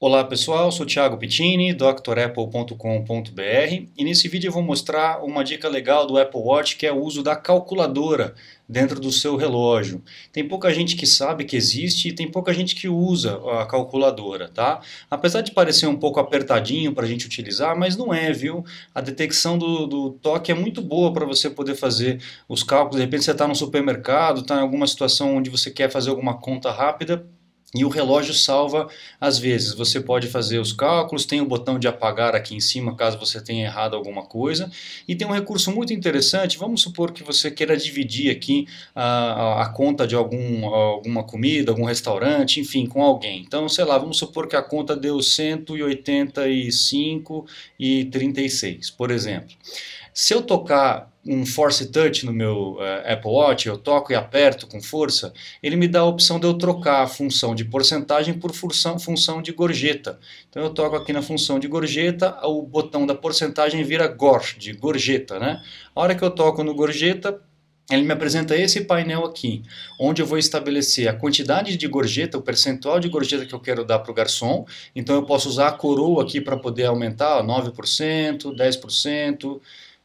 Olá pessoal, sou Thiago Pittini, drapple.com.br e nesse vídeo eu vou mostrar uma dica legal do Apple Watch que é o uso da calculadora dentro do seu relógio. Tem pouca gente que sabe que existe e tem pouca gente que usa a calculadora, tá? Apesar de parecer um pouco apertadinho para a gente utilizar, mas não é, viu? A detecção do, do toque é muito boa para você poder fazer os cálculos. De repente você está no supermercado, está em alguma situação onde você quer fazer alguma conta rápida, e o relógio salva às vezes. Você pode fazer os cálculos, tem o um botão de apagar aqui em cima caso você tenha errado alguma coisa. E tem um recurso muito interessante. Vamos supor que você queira dividir aqui a, a conta de algum, alguma comida, algum restaurante, enfim, com alguém. Então, sei lá, vamos supor que a conta deu 185,36, e por exemplo. Se eu tocar um force touch no meu uh, Apple Watch, eu toco e aperto com força, ele me dá a opção de eu trocar a função de porcentagem por função, função de gorjeta. Então eu toco aqui na função de gorjeta, o botão da porcentagem vira gorj, de gorjeta, né? A hora que eu toco no gorjeta, ele me apresenta esse painel aqui, onde eu vou estabelecer a quantidade de gorjeta, o percentual de gorjeta que eu quero dar para o garçom. Então eu posso usar a coroa aqui para poder aumentar ó, 9%, 10%,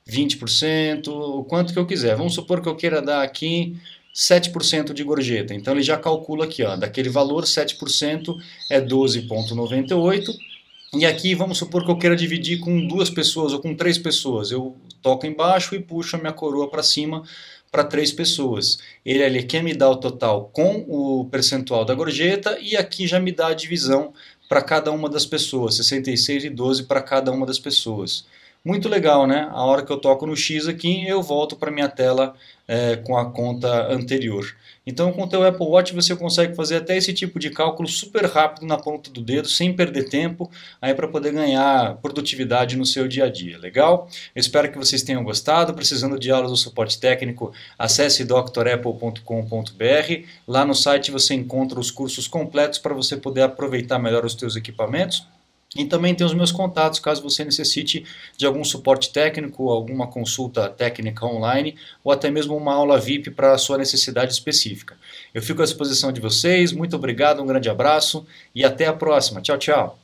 20%, o quanto que eu quiser. Vamos supor que eu queira dar aqui 7% de gorjeta. Então ele já calcula aqui, ó, daquele valor 7% é 12,98. E aqui vamos supor que eu queira dividir com duas pessoas ou com três pessoas. Eu toco embaixo e puxo a minha coroa para cima para três pessoas. Ele, ali quer me dar o total com o percentual da gorjeta e aqui já me dá a divisão para cada uma das pessoas, 66 e 12 para cada uma das pessoas. Muito legal, né? A hora que eu toco no X aqui, eu volto para minha tela é, com a conta anterior. Então, com o teu Apple Watch, você consegue fazer até esse tipo de cálculo super rápido na ponta do dedo, sem perder tempo, aí para poder ganhar produtividade no seu dia a dia. Legal? Eu espero que vocês tenham gostado. Precisando de aulas ou suporte técnico, acesse drapple.com.br. Lá no site você encontra os cursos completos para você poder aproveitar melhor os teus equipamentos e também tem os meus contatos, caso você necessite de algum suporte técnico, alguma consulta técnica online ou até mesmo uma aula VIP para a sua necessidade específica. Eu fico à disposição de vocês, muito obrigado, um grande abraço e até a próxima. Tchau, tchau.